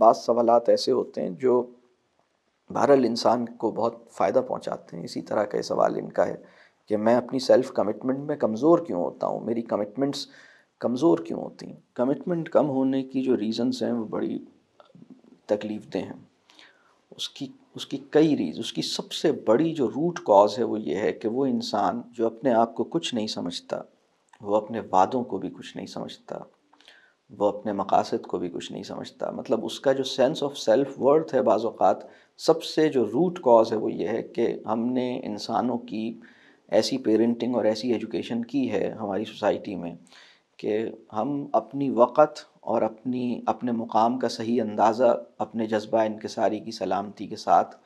बाद सवालत ऐसे होते हैं जो बहरल इंसान को बहुत फ़ायदा पहुंचाते हैं इसी तरह का सवाल इनका है कि मैं अपनी सेल्फ़ कमिटमेंट में कमज़ोर क्यों होता हूँ मेरी कमिटमेंट्स कमज़ोर क्यों होती हैं कमिटमेंट कम होने की जो रीज़न्स हैं वो बड़ी तकलीफ दें हैं उसकी उसकी कई रीज़ उसकी सबसे बड़ी जो रूट कॉज है वो ये है कि वो इंसान जो अपने आप को कुछ नहीं समझता वो अपने वादों को भी कुछ नहीं समझता वो अपने मकासद को भी कुछ नहीं समझता मतलब उसका जो सेंस ऑफ सेल्फ वर्थ है बाज़ात सबसे जो रूट कॉज है वो ये है कि हमने इंसानों की ऐसी पेरेंटिंग और ऐसी एजुकेशन की है हमारी सोसाइटी में कि हम अपनी वक़्त और अपनी अपने मुकाम का सही अंदाज़ा अपने जज्बा इनकसारी की सलामती के साथ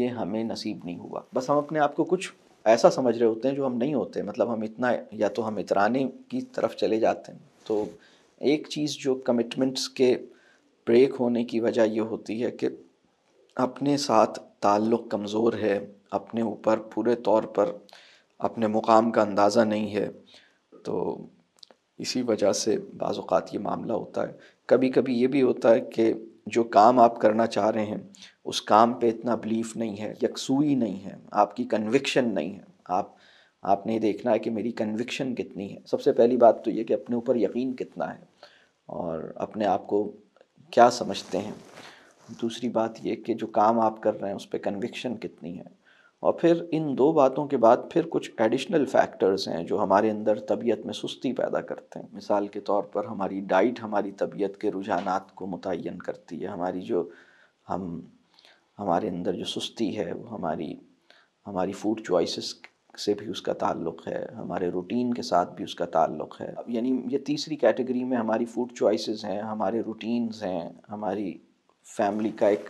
ये हमें नसीब नहीं हुआ बस हम अपने आप को कुछ ऐसा समझ रहे होते हैं जो हम नहीं होते मतलब हम इतना या तो हम इतराने की तरफ चले जाते हैं तो एक चीज़ जो कमिटमेंट्स के ब्रेक होने की वजह ये होती है कि अपने साथ ताल्लुक़ कमज़ोर है अपने ऊपर पूरे तौर पर अपने मुकाम का अंदाज़ा नहीं है तो इसी वजह से बाज़ात ये मामला होता है कभी कभी ये भी होता है कि जो काम आप करना चाह रहे हैं उस काम पे इतना बिलीफ नहीं है यकसुई नहीं है आपकी कन्विक्शन नहीं है आप आपने देखना है कि मेरी कन्विक्शन कितनी है सबसे पहली बात तो ये कि अपने ऊपर यकीन कितना है और अपने आप को क्या समझते हैं दूसरी बात ये कि जो काम आप कर रहे हैं उस पर कन्विक्शन कितनी है और फिर इन दो बातों के बाद फिर कुछ एडिशनल फैक्टर्स हैं जो हमारे अंदर तबीयत में सुस्ती पैदा करते हैं मिसाल के तौर पर हमारी डाइट हमारी तबीयत के रुझान को मुतन करती है हमारी जो हम हमारे अंदर जो सुस्ती है वो हमारी हमारी फूड चॉइसेस से भी उसका ताल्लुक़ है हमारे रूटीन के साथ भी उसका ताल्लुक़ है यानी ये तीसरी कैटेगरी में हमारी फूड चॉइसेस हैं हमारे रूटीन्स हैं हमारी फैमिली का एक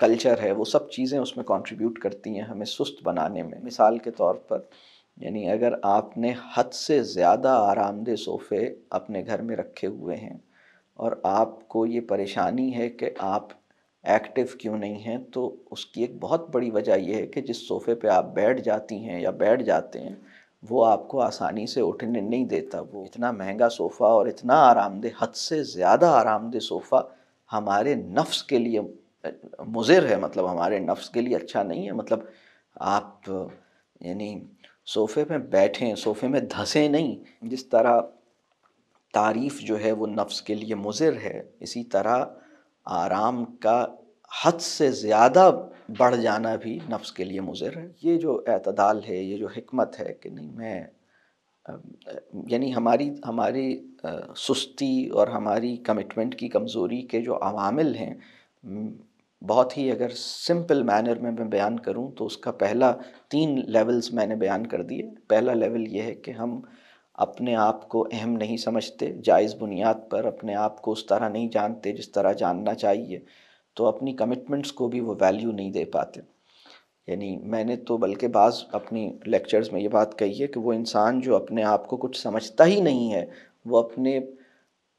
कल्चर है वो सब चीज़ें उसमें कंट्रीब्यूट करती हैं हमें सुस्त बनाने में मिसाल के तौर पर यानी अगर आपने हद से ज़्यादा आरामदेह सोफ़े अपने घर में रखे हुए हैं और आपको ये परेशानी है कि आप एक्टिव क्यों नहीं है तो उसकी एक बहुत बड़ी वजह यह है कि जिस सोफ़े पे आप बैठ जाती हैं या बैठ जाते हैं वो आपको आसानी से उठने नहीं देता वो इतना महंगा सोफ़ा और इतना आरामदेह हद से ज़्यादा आरामदेह सोफ़ा हमारे नफ्स के लिए मुजिर है मतलब हमारे नफ्स के लिए अच्छा नहीं है मतलब आप यानी सोफ़े में बैठें सोफ़े में धंसें नहीं जिस तरह तारीफ़ जो है वो नफ्स के लिए मुजिर है इसी तरह आराम का हद से ज़्यादा बढ़ जाना भी नफ्स के लिए मुजर है ये जो अतदाल है ये जो हमत है कि नहीं मैं यानी हमारी हमारी सुस्ती और हमारी कमिटमेंट की कमज़ोरी के जो अवामिल हैं बहुत ही अगर सिंपल मैनर में मैं बयान करूं तो उसका पहला तीन लेवल्स मैंने बयान कर दिए पहला लेवल ये है कि हम अपने आप को अहम नहीं समझते जायज़ बुनियाद पर अपने आप को उस तरह नहीं जानते जिस तरह जानना चाहिए तो अपनी कमिटमेंट्स को भी वो वैल्यू नहीं दे पाते यानी मैंने तो बल्कि बाज़ अपनी लेक्चर्स में ये बात कही है कि वो इंसान जो अपने आप को कुछ समझता ही नहीं है वो अपने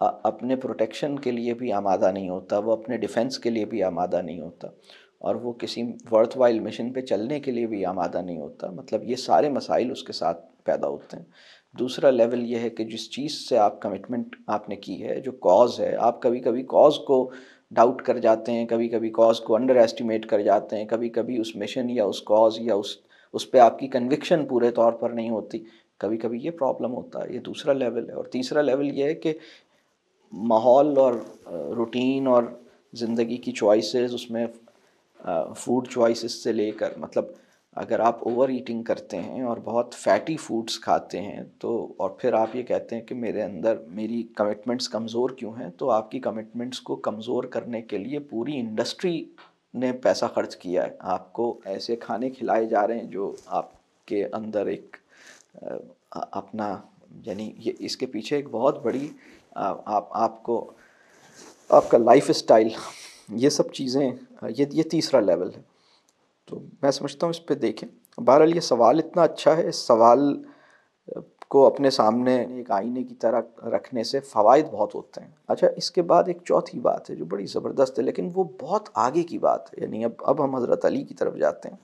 अपने प्रोटेक्शन के लिए भी आमादा नहीं होता वो अपने डिफेंस के लिए भी आमादा नहीं होता और वो किसी वर्थ वाइल मिशन पे चलने के लिए भी आमादा नहीं होता मतलब ये सारे मसाइल उसके साथ पैदा होते हैं दूसरा लेवल ये है कि जिस चीज़ से आप कमिटमेंट आपने की है जो कॉज है आप कभी कभी कॉज को डाउट कर जाते हैं कभी कभी कॉज को अंडर एस्टिमेट कर जाते हैं कभी कभी उस मिशन या उस कॉज या उस उस पर आपकी कन्विक्शन पूरे तौर पर नहीं होती कभी कभी ये प्रॉब्लम होता है ये दूसरा लेवल है और तीसरा लेवल ये है कि माहौल और रूटीन और ज़िंदगी की चॉइसेस उसमें फूड चॉइसेस से लेकर मतलब अगर आप ओवर ईटिंग करते हैं और बहुत फैटी फूड्स खाते हैं तो और फिर आप ये कहते हैं कि मेरे अंदर मेरी कमिटमेंट्स कमज़ोर क्यों हैं तो आपकी कमिटमेंट्स को कमज़ोर करने के लिए पूरी इंडस्ट्री ने पैसा खर्च किया है आपको ऐसे खाने खिलाए जा रहे हैं जो आपके अंदर एक अपना यानी ये इसके पीछे एक बहुत बड़ी आप आपको आपका लाइफ स्टाइल ये सब चीज़ें ये ये तीसरा लेवल है तो मैं समझता हूँ इस पर देखें बहरहाल ये सवाल इतना अच्छा है इस सवाल को अपने सामने एक आईने की तरह रखने से फ़वाद बहुत होते हैं अच्छा इसके बाद एक चौथी बात है जो बड़ी ज़बरदस्त है लेकिन वो बहुत आगे की बात है यानी अब अब हम हज़रत अली की तरफ जाते हैं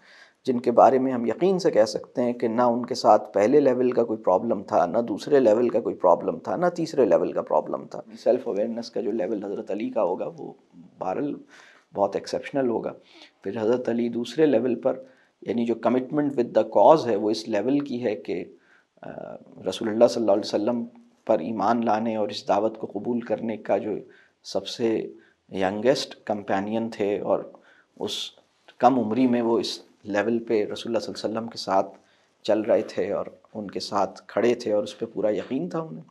जिनके बारे में हम यकीन से कह सकते हैं कि ना उनके साथ पहले लेवल का कोई प्रॉब्लम था ना दूसरे लेवल का कोई प्रॉब्लम था ना तीसरे लेवल का प्रॉब्लम था सेल्फ़ अवेयरनेस का जो लेवल हज़रत अली का होगा वो पारल बहुत एक्सेप्शनल होगा फिर हज़रत अली दूसरे लेवल पर यानी जो कमिटमेंट विद द कॉज है वो इस लेवल की है कि रसूलुल्लाह सल्लल्लाहु अलैहि वसल्लम पर ईमान लाने और इस दावत को कबूल करने का जो सबसे यंगेस्ट कंपेनियन थे और उस कम उम्री में वो इस लेवल पे रसूल वसल्लम के साथ चल रहे थे और उनके साथ खड़े थे और उस पर पूरा यकीन था उन्हें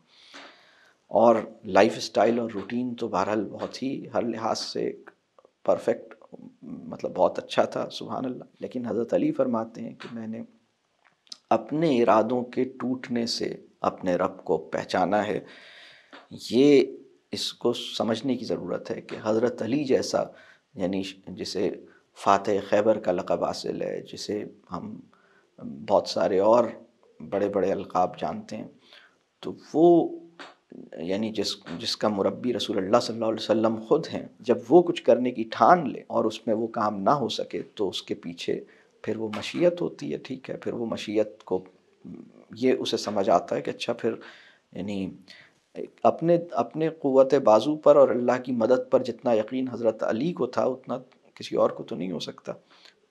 और लाइफ स्टाइल और रूटीन तो बहरहाल बहुत ही हर लिहाज से परफेक्ट मतलब बहुत अच्छा था सुबहान अल्लाह लेकिन हज़रत अली फरमाते हैं कि मैंने अपने इरादों के टूटने से अपने रब को पहचाना है ये इसको समझने की ज़रूरत है कि हज़रत अली जैसा यानी जिसे फ़ातह खैबर का लकब हासिल है जिसे हम बहुत सारे और बड़े बड़े अलकाब जानते हैं तो वो यानी जिस जिसका मुरबी रसूल अल्लाह सल्लल्लाहु अलैहि वसल्लम ख़ुद हैं जब वो कुछ करने की ठान ले और उसमें वो काम ना हो सके तो उसके पीछे फिर वो मशीयत होती है ठीक है फिर वो मशीयत को ये उसे समझ आता है कि अच्छा फिर यानी अपने अपने क़वत बाजू पर और अल्लाह की मदद पर जितना यकीन हज़रत अली को था उतना किसी और को तो नहीं हो सकता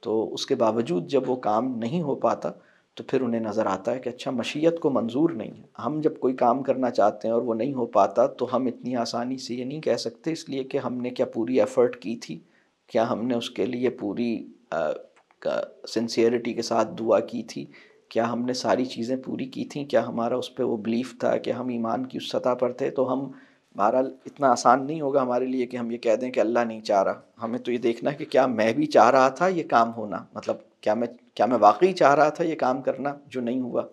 तो उसके बावजूद जब वो काम नहीं हो पाता तो फिर उन्हें नज़र आता है कि अच्छा मशीयत को मंजूर नहीं है हम जब कोई काम करना चाहते हैं और वो नहीं हो पाता तो हम इतनी आसानी से ये नहीं कह सकते इसलिए कि हमने क्या पूरी एफ़र्ट की थी क्या हमने उसके लिए पूरी सिंसियरिटी के साथ दुआ की थी क्या हमने सारी चीज़ें पूरी की थी क्या हमारा उस पर वो बिलीफ़ था कि हम ईमान की उस सतह पर थे तो हम बहरहाल इतना आसान नहीं होगा हमारे लिए कि हम ये कह दें कि अल्लाह नहीं चाह रहा हमें तो ये देखना है कि क्या मैं भी चाह रहा था ये काम होना मतलब क्या मैं क्या मैं वाकई चाह रहा था ये काम करना जो नहीं हुआ